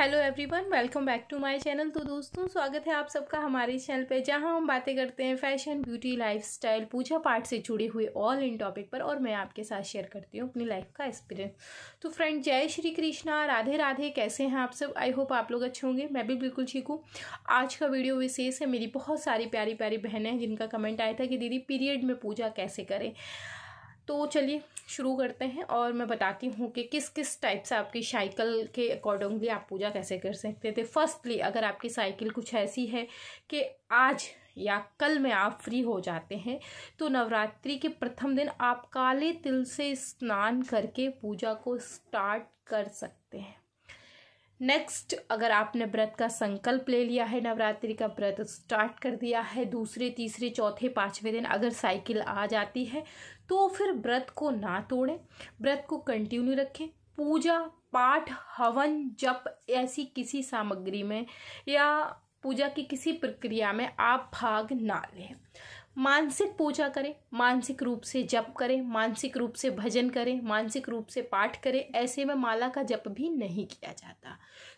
hello everyone welcome back to my channel तो दोस्तों स्वागत है आप सबका हमारे चैनल पे जहां हम बातें करते हैं फैशन ब्यूटी लाइफस्टाइल पूजा पाठ से जुड़े हुए ऑल इन टॉपिक पर और मैं आपके साथ शेयर करती हूँ अपनी लाइफ का एक्सपीरियंस तो फ्रेंड जय श्री कृष्णा राधे राधे कैसे हैं आप सब आई होप आप लोग अच्छे होंगे मैं भी बिल्कुल ठीक हूँ आज का वीडियो विशेष है मेरी बहुत सारी प्यारी प्यारी बहनें हैं जिनका कमेंट आया था कि दीदी पीरियड में पूजा कैसे करें तो चलिए शुरू करते हैं और मैं बताती हूँ कि किस किस टाइप से आपकी साइकिल के अकॉर्डिंगली आप पूजा कैसे कर सकते थे फर्स्टली अगर आपकी साइकिल कुछ ऐसी है कि आज या कल में आप फ्री हो जाते हैं तो नवरात्रि के प्रथम दिन आप काले तिल से स्नान करके पूजा को स्टार्ट कर सकते हैं नेक्स्ट अगर आपने व्रत का संकल्प ले लिया है नवरात्रि का व्रत स्टार्ट कर दिया है दूसरे तीसरे चौथे पाँचवें दिन अगर साइकिल आ जाती है तो फिर व्रत को ना तोड़ें व्रत को कंटिन्यू रखें पूजा पाठ हवन जप ऐसी किसी सामग्री में या पूजा की किसी प्रक्रिया में आप भाग ना लें मानसिक पूजा करें मानसिक रूप से जप करें मानसिक रूप से भजन करें मानसिक रूप से पाठ करें ऐसे में माला का जप भी नहीं किया जाता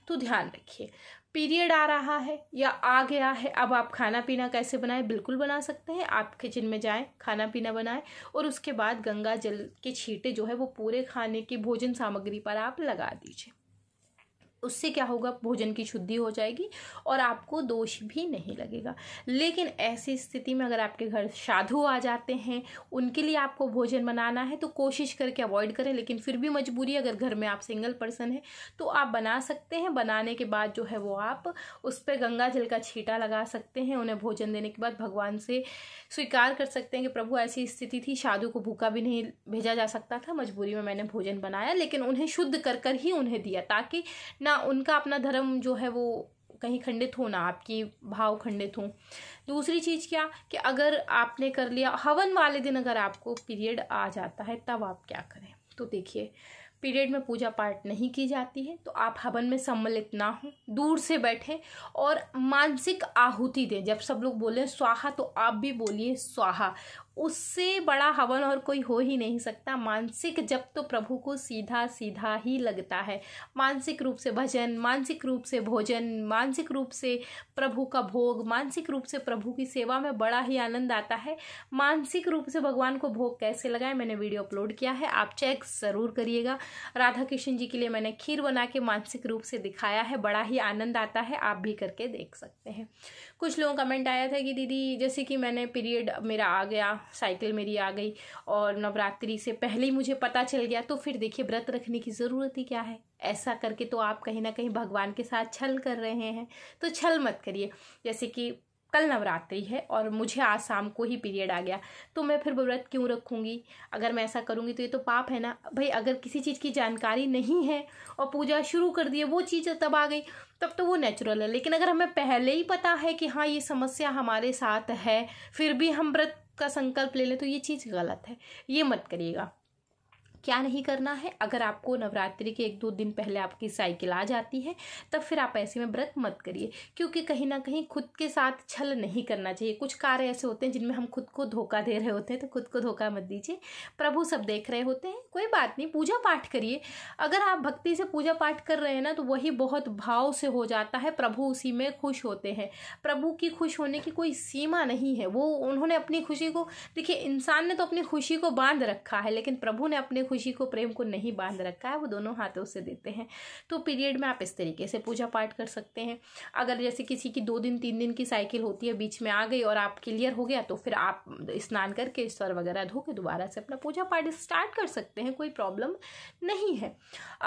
तो ध्यान रखिए पीरियड आ रहा है या आ गया है अब आप खाना पीना कैसे बनाएं बिल्कुल बना सकते हैं आप किचन में जाएं खाना पीना बनाएं और उसके बाद गंगा जल के छींटे जो है वो पूरे खाने की भोजन सामग्री पर आप लगा दीजिए उससे क्या होगा भोजन की शुद्धि हो जाएगी और आपको दोष भी नहीं लगेगा लेकिन ऐसी स्थिति में अगर आपके घर साधु आ जाते हैं उनके लिए आपको भोजन बनाना है तो कोशिश करके अवॉइड करें लेकिन फिर भी मजबूरी अगर घर में आप सिंगल पर्सन हैं तो आप बना सकते हैं बनाने के बाद जो है वो आप उस पर गंगा जल का छीटा लगा सकते हैं उन्हें भोजन देने के बाद भगवान से स्वीकार कर सकते हैं कि प्रभु ऐसी स्थिति थी साधु को भूखा भी नहीं भेजा जा सकता था मजबूरी में मैंने भोजन बनाया लेकिन उन्हें शुद्ध कर कर ही उन्हें दिया ताकि अपना उनका अपना धर्म जो है वो कहीं खंडित हो ना आपकी भाव खंडित हो दूसरी चीज़ क्या कि अगर आपने कर लिया हवन वाले दिन अगर आपको पीरियड आ जाता है तब आप क्या करें तो देखिए पीरियड में पूजा पाठ नहीं की जाती है तो आप हवन में सम्मिलित ना हो दूर से बैठें और मानसिक आहुति दें जब सब लोग बोलें स्वाहा तो आप भी बोलिए स्वाहा उससे बड़ा हवन और कोई हो ही नहीं सकता मानसिक जब तो प्रभु को सीधा सीधा ही लगता है मानसिक रूप से भजन मानसिक रूप से भोजन मानसिक रूप से प्रभु का भोग मानसिक रूप से प्रभु की सेवा में बड़ा ही आनंद आता है मानसिक रूप से भगवान को भोग कैसे लगाए मैंने वीडियो अपलोड किया है आप चेक ज़रूर करिएगा राधा कृष्ण जी के लिए मैंने खीर बना के मानसिक रूप से दिखाया है बड़ा ही आनंद आता है आप भी करके देख सकते हैं कुछ लोगों कमेंट आया था कि दीदी जैसे कि मैंने पीरियड मेरा आ गया साइकिल मेरी आ गई और नवरात्रि से पहले ही मुझे पता चल गया तो फिर देखिए व्रत रखने की ज़रूरत ही क्या है ऐसा करके तो आप कहीं ना कहीं भगवान के साथ छल कर रहे हैं तो छल मत करिए जैसे कि कल नवरात्रि है और मुझे आज शाम को ही पीरियड आ गया तो मैं फिर व्रत क्यों रखूँगी अगर मैं ऐसा करूँगी तो ये तो पाप है ना भाई अगर किसी चीज़ की जानकारी नहीं है और पूजा शुरू कर दिए वो चीज़ तब आ गई तब तो वो नेचुरल है लेकिन अगर हमें पहले ही पता है कि हाँ ये समस्या हमारे साथ है फिर भी हम व्रत का संकल्प ले लें तो ये चीज़ गलत है ये मत करिएगा क्या नहीं करना है अगर आपको नवरात्रि के एक दो दिन पहले आपकी साइकिल आ जाती है तब फिर आप ऐसे में व्रत मत करिए क्योंकि कहीं ना कहीं खुद के साथ छल नहीं करना चाहिए कुछ कार्य ऐसे होते हैं जिनमें हम खुद को धोखा दे रहे होते हैं तो खुद को धोखा मत दीजिए प्रभु सब देख रहे होते हैं कोई बात नहीं पूजा पाठ करिए अगर आप भक्ति से पूजा पाठ कर रहे हैं ना तो वही बहुत भाव से हो जाता है प्रभु उसी में खुश होते हैं प्रभु की खुश होने की कोई सीमा नहीं है वो उन्होंने अपनी खुशी को देखिए इंसान ने तो अपनी खुशी को बांध रखा है लेकिन प्रभु ने अपने खुशी को प्रेम को नहीं बांध रखा है वो दोनों हाथों से देते हैं तो पीरियड में आप इस तरीके से पूजा पाठ कर सकते हैं अगर जैसे किसी की दो दिन तीन दिन की साइकिल होती है बीच में आ गई और आप क्लियर हो गया तो फिर आप स्नान करके स्वर वगैरह धो के दोबारा से अपना पूजा पाठ स्टार्ट कर सकते हैं कोई प्रॉब्लम नहीं है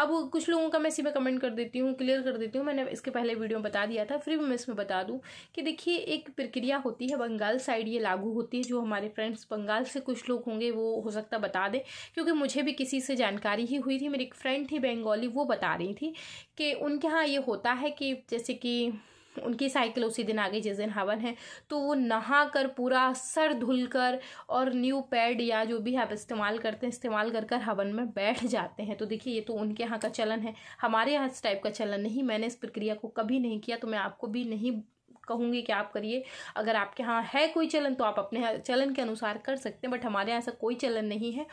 अब कुछ लोगों का मैं इसी में कमेंट कर देती हूँ क्लियर कर देती हूँ मैंने इसके पहले वीडियो में बता दिया था फिर भी मैं इसमें बता दूँ कि देखिए एक प्रक्रिया होती है बंगाल साइड ये लागू होती है जो हमारे फ्रेंड्स बंगाल से कुछ लोग होंगे वो हो सकता बता दें क्योंकि मुझे भी भी किसी से जानकारी ही हुई थी मेरी एक फ्रेंड थी बंगाली वो बता रही थी कि उनके यहाँ ये होता है कि जैसे कि उनकी साइकिल उसी दिन आ गई जिस दिन हवन है तो वो नहा कर पूरा सर धुल कर और न्यू पैड या जो भी आप इस्तेमाल करते हैं इस्तेमाल कर कर हवन में बैठ जाते हैं तो देखिए ये तो उनके यहाँ का चलन है हमारे यहाँ इस टाइप का चलन नहीं मैंने इस प्रक्रिया को कभी नहीं किया तो मैं आपको भी नहीं कहूँगी कि आप करिए अगर आपके यहाँ है कोई चलन तो आप अपने चलन के अनुसार कर सकते हैं बट हमारे यहाँ ऐसा कोई चलन नहीं है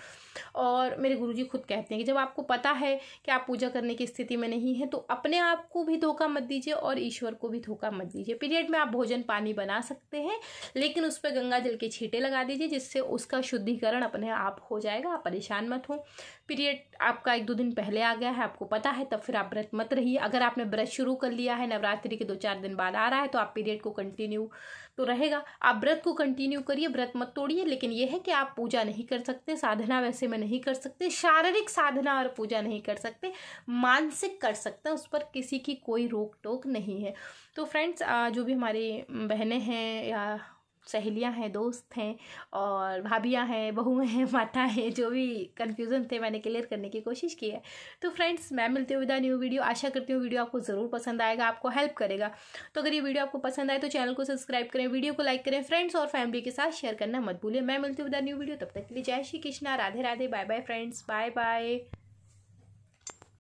और मेरे गुरु खुद कहते हैं कि जब आपको पता है कि आप पूजा करने की स्थिति में नहीं है तो अपने आप को भी धोखा मत दीजिए और ईश्वर को भी धोखा मत दीजिए पीरियड में आप भोजन पानी बना सकते हैं लेकिन उस पर गंगा जल के छींटे लगा दीजिए जिससे उसका शुद्धिकरण अपने आप हो जाएगा आप परेशान मत हो पीरियड आपका एक दो दिन पहले आ गया है आपको पता है तब फिर आप व्रत मत रहिए अगर आपने व्रत शुरू कर लिया है नवरात्रि के दो चार दिन बाद आ रहा है तो आप पीरियड को कंटिन्यू तो रहेगा आप व्रत को कंटिन्यू करिए व्रत मत तोड़िए लेकिन यह है कि आप पूजा नहीं कर सकते साधना वैसे में नहीं कर सकते शारीरिक साधना और पूजा नहीं कर सकते मानसिक कर सकते उस पर किसी की कोई रोक टोक नहीं है तो फ्रेंड्स जो भी हमारी बहनें हैं या सहेलियां हैं दोस्त हैं और भाभियाँ हैं बहुएं हैं माता हैं जो भी कन्फ्यूज़न थे मैंने क्लियर करने की कोशिश की है तो फ्रेंड्स मैं मिलती हूँ विदा न्यू वीडियो आशा करती हूँ वीडियो आपको ज़रूर पसंद आएगा आपको हेल्प करेगा तो अगर ये वीडियो आपको पसंद आए तो चैनल को सब्सक्राइब करें वीडियो को लाइक करें फ्रेंड्स और फैमिली के साथ शेयर करना मत भूलें मैं मिलती हूँ विदा न्यू वीडियो तब तक के लिए जय Shri Krishna Radhe Radhe bye bye friends bye bye